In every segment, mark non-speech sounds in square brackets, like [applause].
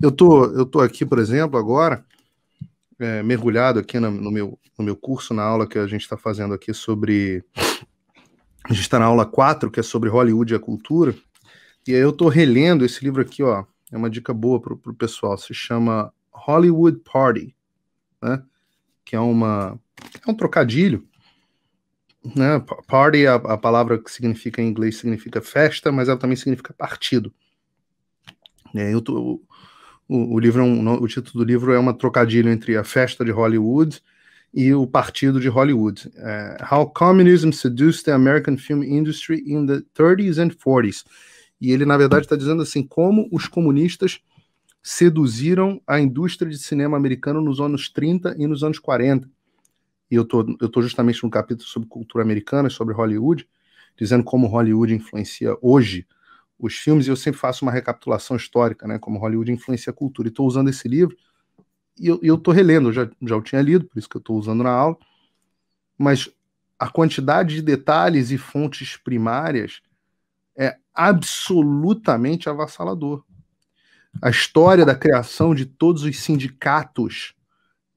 Eu tô, eu tô aqui, por exemplo, agora, é, mergulhado aqui no, no, meu, no meu curso, na aula que a gente está fazendo aqui sobre. A gente está na aula 4, que é sobre Hollywood e a cultura. E aí eu tô relendo esse livro aqui, ó. É uma dica boa pro, pro pessoal. Se chama Hollywood Party, né? Que é uma. É um trocadilho. Né? Party, é a, a palavra que significa em inglês significa festa, mas ela também significa partido. aí eu tô, o, o livro é um, o título do livro é uma trocadilho entre a festa de Hollywood e o partido de Hollywood. Uh, How Communism Seduced the American Film Industry in the 30s and 40s. E ele, na verdade, está dizendo assim: como os comunistas seduziram a indústria de cinema americano nos anos 30 e nos anos 40. E eu tô, tô justamente num capítulo sobre cultura americana, sobre Hollywood, dizendo como Hollywood influencia hoje os filmes, e eu sempre faço uma recapitulação histórica, né, como Hollywood influencia a cultura. E estou usando esse livro, e eu estou relendo, eu já, já o tinha lido, por isso que eu estou usando na aula, mas a quantidade de detalhes e fontes primárias é absolutamente avassalador. A história da criação de todos os sindicatos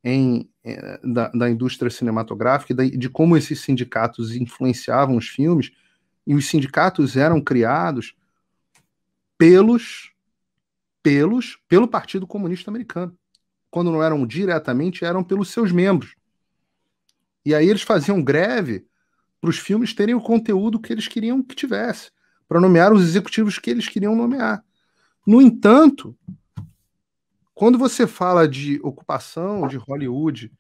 em, é, da, da, indústria cinematográfica e de como esses sindicatos influenciavam os filmes, e os sindicatos eram criados pelos pelos pelo Partido Comunista Americano. Quando não eram diretamente, eram pelos seus membros. E aí eles faziam greve para os filmes terem o conteúdo que eles queriam que tivesse, para nomear os executivos que eles queriam nomear. No entanto, quando você fala de ocupação de Hollywood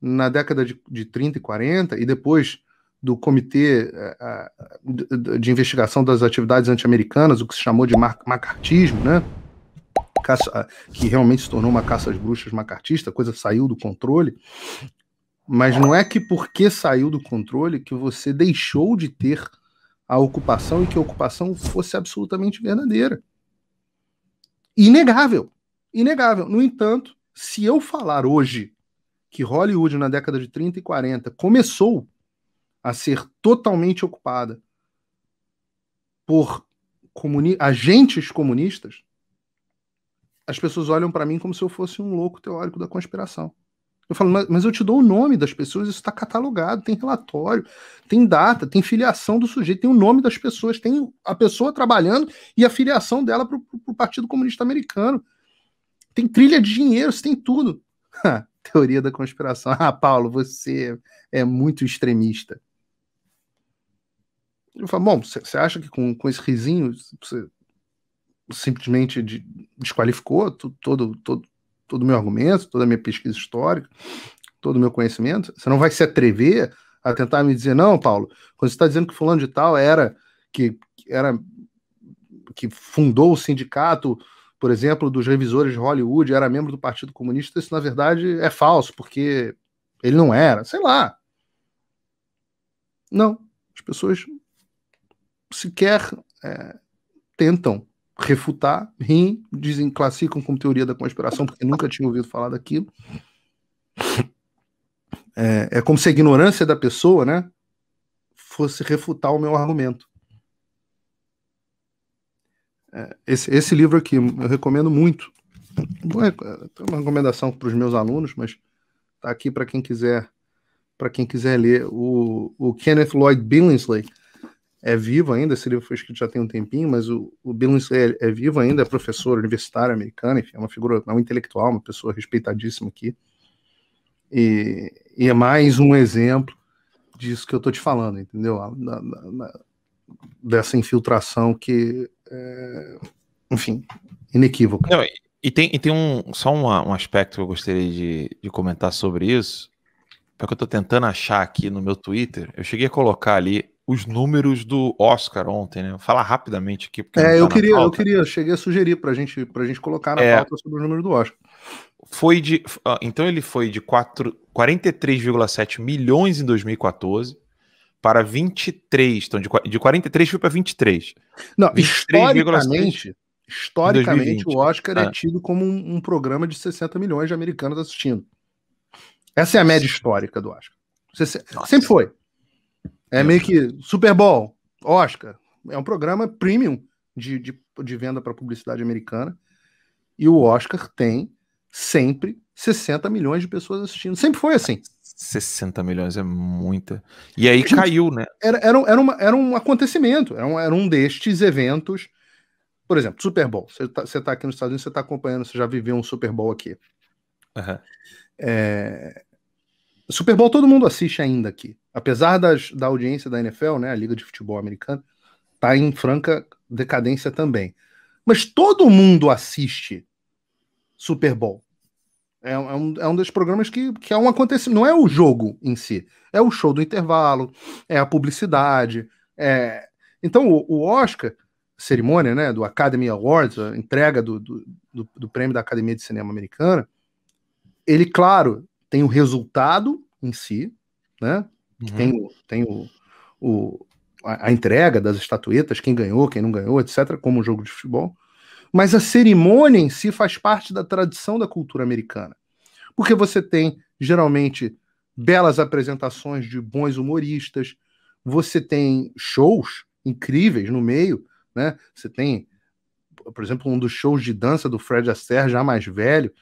na década de, de 30 e 40 e depois do Comitê eh, eh, de Investigação das Atividades Anti-Americanas, o que se chamou de macartismo, né? Caça, ah, que realmente se tornou uma caça às bruxas macartista, a coisa saiu do controle. Mas não é que porque saiu do controle que você deixou de ter a ocupação e que a ocupação fosse absolutamente verdadeira. Inegável. Inegável. No entanto, se eu falar hoje que Hollywood na década de 30 e 40 começou a ser totalmente ocupada por comuni agentes comunistas, as pessoas olham para mim como se eu fosse um louco teórico da conspiração. Eu falo, mas, mas eu te dou o nome das pessoas, isso está catalogado, tem relatório, tem data, tem filiação do sujeito, tem o nome das pessoas, tem a pessoa trabalhando e a filiação dela para o Partido Comunista Americano. Tem trilha de dinheiro, você tem tudo. [laughs] Teoria da conspiração. [laughs] Ah, Paulo, você é muito extremista eu falo Bom, você acha que com, com esse risinho você simplesmente de, desqualificou todo, todo, todo o meu argumento, toda a minha pesquisa histórica, todo o meu conhecimento? Você não vai se atrever a tentar me dizer, não, Paulo, quando você está dizendo que fulano de tal era que era que fundou o sindicato, por exemplo, dos revisores de Hollywood, era membro do Partido Comunista, isso na verdade é falso, porque ele não era, sei lá. Não, as pessoas sequer é, tentam refutar, riem, dizem, classificam como teoria da conspiração, porque nunca tinham ouvido falar daquilo. É, é como se a ignorância da pessoa né, fosse refutar o meu argumento. É, esse, esse livro aqui eu recomendo muito. É, é uma recomendação para os meus alunos, mas está aqui para quem quiser para quem quiser ler o, o Kenneth Lloyd Billingsley é vivo ainda, esse livro foi escrito já tem um tempinho, mas o, o Billingsley é, é, vivo ainda, é professor universitário americano, enfim, é uma figura, é um intelectual, uma pessoa respeitadíssima aqui. E, e é mais um exemplo disso que eu estou te falando, entendeu? Na, na, na, dessa infiltração que, é, enfim, inequívoca. Não, e, tem, e tem um, só um aspecto que eu gostaria de, de comentar sobre isso, porque é eu estou tentando achar aqui no meu Twitter, eu cheguei a colocar ali os números do Oscar ontem, né? Falar rapidamente aqui. Porque é, tá eu queria, eu queria, cheguei a sugerir pra gente, a gente colocar na é, pauta sobre o número do Oscar. Foi de. Ah, então ele foi de 43,7 milhões em 2014 para 23. Então, de, de 43 foi para 23. Não, 23, historicamente, historicamente o Oscar é ah. é tido como um, um, programa de 60 milhões de americanos assistindo. Essa é a média histórica do Oscar. Sempre foi. É meio que Super Bowl, Oscar. É um programa premium de, de, de venda para publicidade americana. E o Oscar tem sempre 60 milhões de pessoas assistindo. Sempre foi assim. 60 milhões é muita. E aí gente, caiu, né? Era, era, era, uma, era um acontecimento, era um, era um destes eventos. Por exemplo, Super Bowl. Você está tá aqui nos Estados Unidos, você está acompanhando, você já viveu um Super Bowl aqui. Uhum. É... Super Bowl todo mundo assiste ainda aqui apesar das, da audiência da NFL, né, a Liga de Futebol Americana, está em franca decadência também. Mas todo mundo assiste Super Bowl. É, é, um, é um dos programas que, que é um acontecimento. Não é o jogo em si, é o show do intervalo, é a publicidade. É... Então, o, o Oscar, cerimônia né, do Academy Awards, a entrega do, do, do, do prêmio da Academia de Cinema Americana, ele, claro, tem o resultado em si, né? Uhum. Tem, tem o, o, a, a entrega das estatuetas, quem ganhou, quem não ganhou, etc., como um jogo de futebol. Mas a cerimônia em si faz parte da tradição da cultura americana. Porque você tem, geralmente, belas apresentações de bons humoristas, você tem shows incríveis no meio, né? Você tem, por exemplo, um dos shows de dança do Fred Astaire, já mais velho,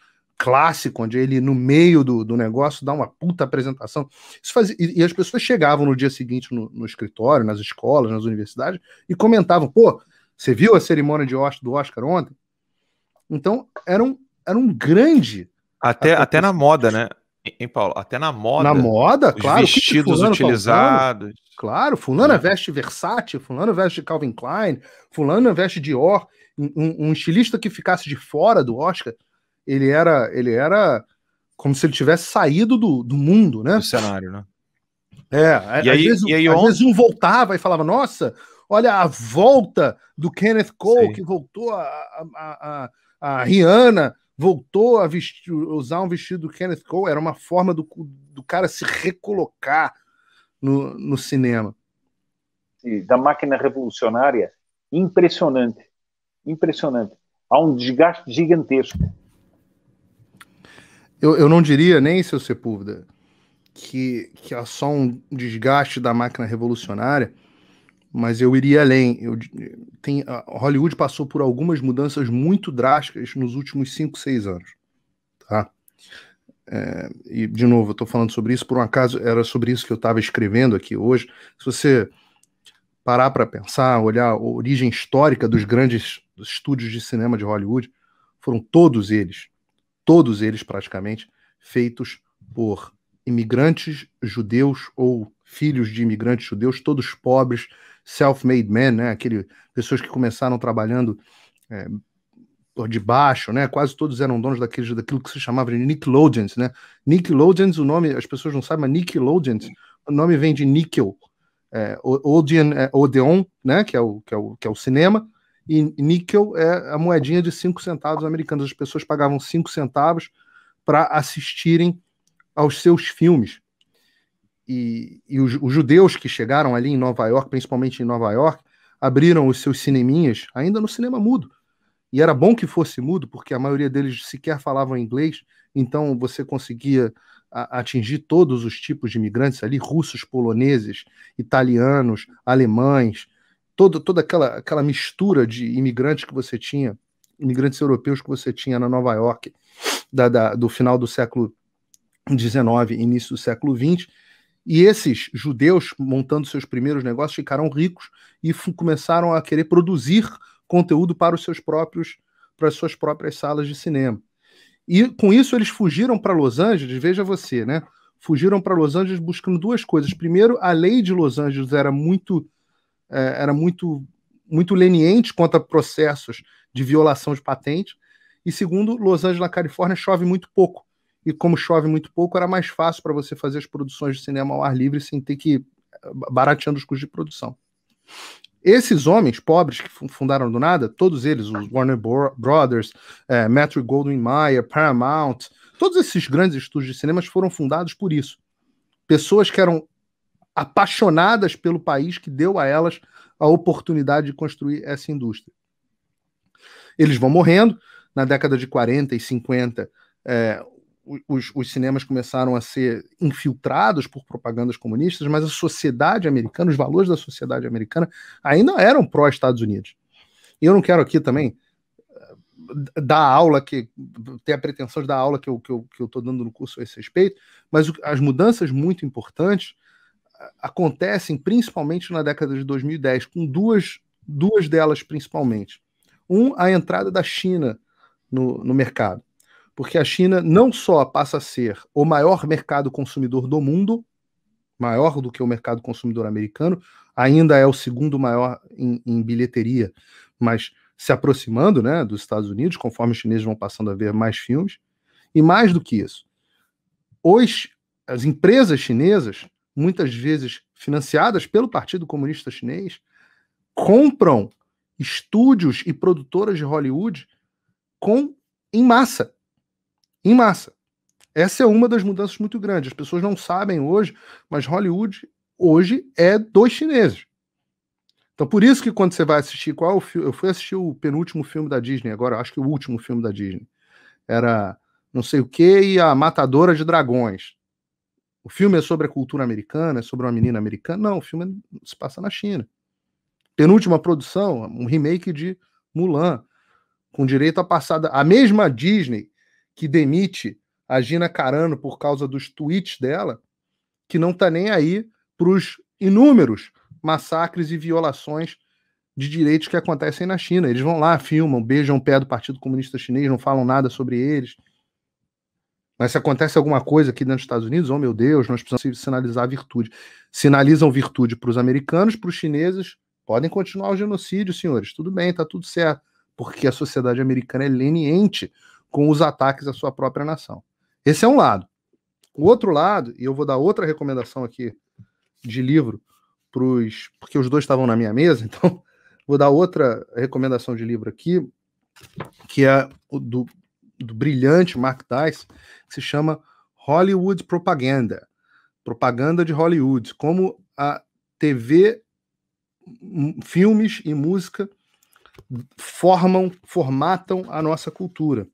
clássico, onde ele, no meio do, do negócio, dá uma puta apresentação. Isso fazia, e, e as pessoas chegavam no dia seguinte no, no, escritório, nas escolas, nas universidades, e comentavam: pô, você viu a cerimônia de Oscar, do Oscar ontem? Então, era um, era um grande. Até, até, na moda, né? Em Paulo, até na moda. Na moda, claro. Vestidos utilizados. Claro, Fulano é né? veste Versace, fulano é veste Calvin Klein, fulano é veste Dior. Um, um estilista que ficasse de fora do Oscar ele era, ele era como se ele tivesse saído do, do mundo, né? Do cenário, né? É, e aí, vezes, e aí às vezes um voltava e falava, nossa, olha a volta do Kenneth Cole, Sim. que voltou a, a, a, a, Rihanna, voltou a vestir, usar um vestido do Kenneth Cole, era uma forma do, do cara se recolocar no, no cinema. Sim, da máquina revolucionária, impressionante, impressionante. Há um desgaste gigantesco eu, eu não diria nem, seu Sepúlveda, que, que há é só um desgaste da máquina revolucionária, mas eu iria além. Eu, tem, Hollywood passou por algumas mudanças muito drásticas nos últimos 5, 6 anos. Tá? É, e, de novo, eu estou falando sobre isso, por um acaso era sobre isso que eu estava escrevendo aqui hoje. Se você parar para pensar, olhar a origem histórica dos grandes estúdios de cinema de Hollywood, foram todos eles todos eles praticamente feitos por imigrantes judeus ou filhos de imigrantes judeus, todos pobres, self-made men, né? Aquele, pessoas que começaram trabalhando é, por debaixo, né? Quase todos eram donos daqueles, daquilo que se chamava de Nickelodeons, né? Nickelodeons, o nome, as pessoas não sabem, mas Nickelodeons, o nome vem de Nickel, é, Odeon, é, Odeon, né? Que é, o, que, é o, que é o cinema, e níquel é a moedinha de 5 centavos americanos. As pessoas pagavam 5 centavos para assistirem aos seus filmes. E, e os, os, judeus que chegaram ali em Nova York, principalmente em Nova York, abriram os seus cineminhas ainda no cinema mudo. E era bom que fosse mudo, porque a maioria deles sequer falavam inglês, então você conseguia atingir todos os tipos de imigrantes ali: russos, poloneses, italianos, alemães, todo, toda aquela, aquela mistura de imigrantes que você tinha, imigrantes europeus que você tinha na Nova York, da, da, do final do século XIX, início do século XX, e esses judeus, montando seus primeiros negócios, ficaram ricos e começaram a querer produzir conteúdo para os seus próprios, para as suas próprias salas de cinema. E com isso eles fugiram para Los Angeles, veja você, né? Fugiram para Los Angeles buscando duas coisas. Primeiro, a lei de Los Angeles era muito é, era muito, muito leniente contra processos de violação de patente. E segundo, Los Angeles, na Califórnia, chove muito pouco. E como chove muito pouco, era mais fácil para você fazer as produções de cinema ao ar livre sem ter que ir eh, barateando os custos de produção. Esses homens pobres que fundaram do nada, todos eles, os Warner Brothers, é, eh, Metro Goldwyn Mayer, Paramount, todos esses grandes estúdios de cinemas foram fundados por isso. Pessoas que eram apaixonadas pelo país que deu a elas a oportunidade de construir essa indústria. Eles vão morrendo. Na década de 40 e 50, é, os, os, cinemas começaram a ser infiltrados por propagandas comunistas, mas a sociedade americana, os valores da sociedade americana ainda eram pró-Estados Unidos. E eu não quero aqui também é, dar aula, que ter a pretensão de dar aula que eu estou que eu, que eu dando no curso a esse respeito, mas as mudanças muito importantes acontecem principalmente na década de 2010, com duas, duas delas principalmente. Um, a entrada da China no, no mercado, porque a China não só passa a ser o maior mercado consumidor do mundo, maior do que o mercado consumidor americano, ainda é o segundo maior em, em bilheteria, mas se aproximando né, dos Estados Unidos, conforme os chineses vão passando a ver mais filmes. E mais do que isso, hoje as empresas chinesas muitas vezes financiadas pelo Partido Comunista Chinês, compram estúdios e produtoras de Hollywood com em massa. Em massa. Essa é uma das mudanças muito grandes. As pessoas não sabem hoje, mas Hollywood hoje é dos chineses. Então, por isso que quando você vai assistir qual é o filme, eu fui assistir o penúltimo filme da Disney agora, acho que o último filme da Disney era não sei o que e a Matadora de Dragões. O filme é sobre a cultura americana, é sobre uma menina americana? Não, o filme se passa na China. Penúltima produção, um remake de Mulan, com direito a passada. A mesma Disney que demite a Gina Carano por causa dos tweets dela, que não está nem aí para os inúmeros massacres e violações de direitos que acontecem na China. Eles vão lá, filmam, beijam o pé do Partido Comunista Chinês, não falam nada sobre eles. Mas se acontece alguma coisa aqui dentro dos Estados Unidos, oh meu Deus, nós precisamos sinalizar a virtude. Sinalizam virtude para os americanos, para os chineses, podem continuar o genocídio, senhores, tudo bem, está tudo certo, porque a sociedade americana é leniente com os ataques à sua própria nação. Esse é um lado. O outro lado, e eu vou dar outra recomendação aqui de livro, para os porque os dois estavam na minha mesa, [laughs] então vou dar outra recomendação de livro aqui, que é do, do brilhante Mark Tice, que se chama Hollywood Propaganda. Propaganda de Hollywood, como a TV, filmes e música formam, formatam a nossa cultura.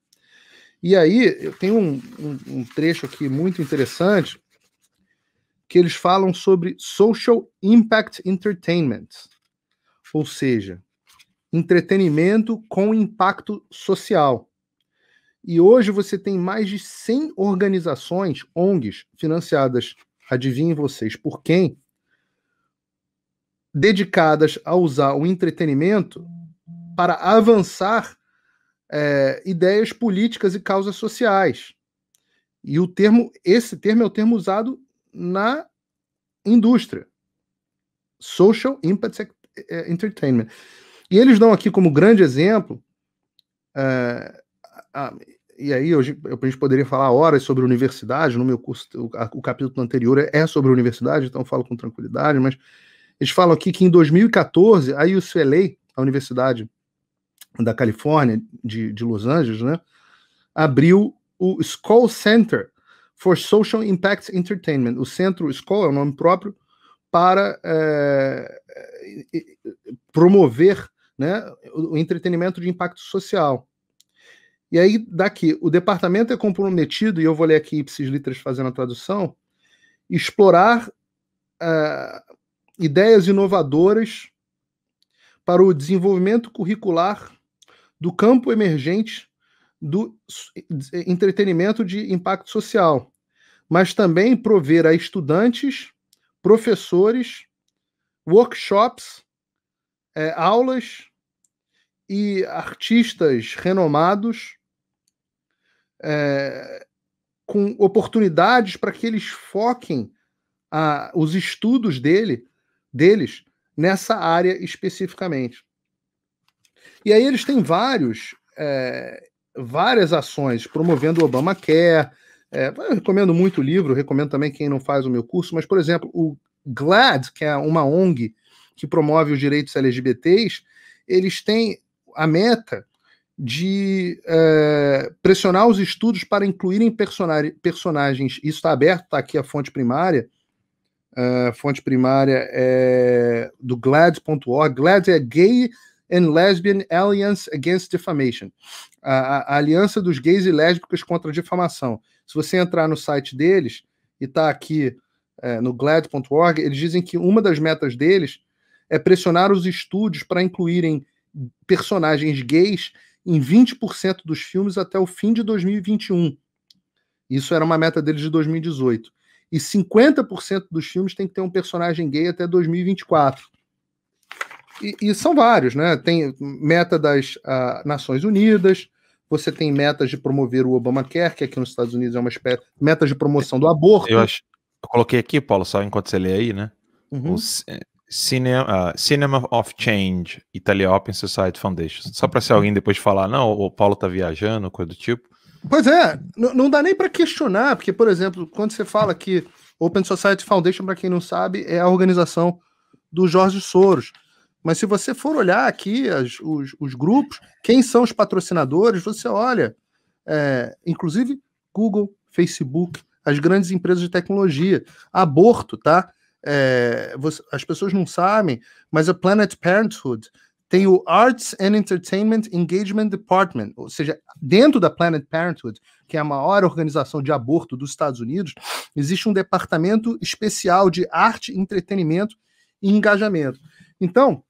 E aí, eu tenho um, um, um trecho aqui muito interessante que eles falam sobre social impact entertainment, ou seja, entretenimento com impacto social. E hoje você tem mais de 100 organizações, ONGs, financiadas, adivinhem vocês, por quem? Dedicadas a usar o entretenimento para avançar é, ideias políticas e causas sociais. E o termo, esse termo é o termo usado na indústria. Social Impact é, Entertainment. E eles dão aqui como grande exemplo é, e aí hoje a gente poderia falar horas sobre universidade, no meu curso, o, o capítulo anterior é sobre universidade, então falo com tranquilidade, mas eles falam aqui que em 2014, a UCLA, a Universidade da Califórnia, de, de Los Angeles, né, abriu o School Center for Social Impact Entertainment. O centro School é o nome próprio para é, promover né, o entretenimento de impacto social. E aí, daqui, o departamento é comprometido, e eu vou ler aqui ipsis litras fazendo a tradução, explorar uh, ideias inovadoras para o desenvolvimento curricular do campo emergente do eh, entretenimento de impacto social, mas também prover a estudantes, professores, workshops, eh, aulas e artistas renomados é, com oportunidades para que eles foquem a, os estudos dele, deles nessa área especificamente. E aí eles têm vários, é, várias ações promovendo o Obamacare. É, eu recomendo muito o livro, recomendo também quem não faz o meu curso, mas, por exemplo, o GLAD, que é uma ONG que promove os direitos LGBTs, eles têm a meta de é, pressionar os estudos para incluírem personagens. Isso está aberto, está aqui a fonte primária. A eh, fonte primária é do GLAD.org. GLAD é Gay and Lesbian Alliance Against Defamation a, a, a Aliança dos Gays e Lésbicas contra a Difamação. Se você entrar no site deles, e está aqui é, no GLAD.org, eles dizem que uma das metas deles é pressionar os estúdios para incluírem personagens gays em 20% dos filmes até o fim de 2021. Isso era uma meta deles de 2018. E 50% dos filmes tem que ter um personagem gay até 2024. E, e são vários, né? Tem meta das uh, Nações Unidas, você tem metas de promover o Obamacare, que aqui nos Estados Unidos é uma espécie. Meta de promoção do aborto. Eu, acho, eu coloquei aqui, Paulo, só enquanto você lê aí, né? Uhum. Os, Cinema, uh, Cinema of Change, Italian Open Society Foundation. Só para se alguém depois falar, não, o Paulo tá viajando, coisa do tipo. Pois é, não dá nem para questionar, porque, por exemplo, quando você fala que Open Society Foundation, para quem não sabe, é a organização do Jorge Soros. Mas se você for olhar aqui as, os, os, grupos, quem são os patrocinadores, você olha, é, inclusive Google, Facebook, as grandes empresas de tecnologia, aborto, tá? é, você, as pessoas não sabem, mas a Planet Parenthood tem o Arts and Entertainment Engagement Department, ou seja, dentro da Planet Parenthood, que é a maior organização de aborto dos Estados Unidos, existe um departamento especial de arte, entretenimento e engajamento. Então,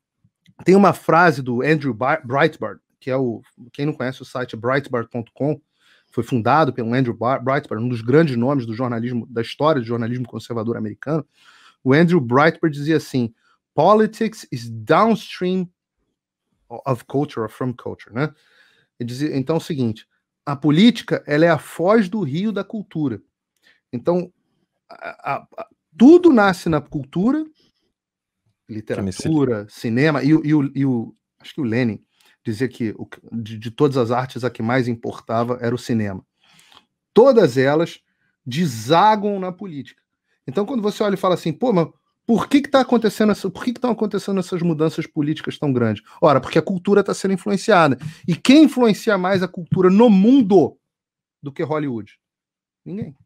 tem uma frase do Andrew Breitbart, que é o quem não conhece o site breitbart.com, foi fundado pelo Andrew Breitbart, um dos grandes nomes do jornalismo da história do jornalismo conservador americano. O Andrew Breitbart dizia assim: politics is downstream of culture or from culture, né? Ele dizia, então é o seguinte, a política ela é a foz do rio da cultura. Então, a, a, a, tudo nasce na cultura, literatura, cinema, e, e, o, e o, acho que o Lenin dizia que o, de, de todas as artes a que mais importava era o cinema. Todas elas desagam na política. Então, quando você olha e fala assim, pô, mas por que está acontecendo essa, por que estão acontecendo essas mudanças políticas tão grandes? Ora, porque a cultura está sendo influenciada. E quem influencia mais a cultura no mundo do que Hollywood? Ninguém.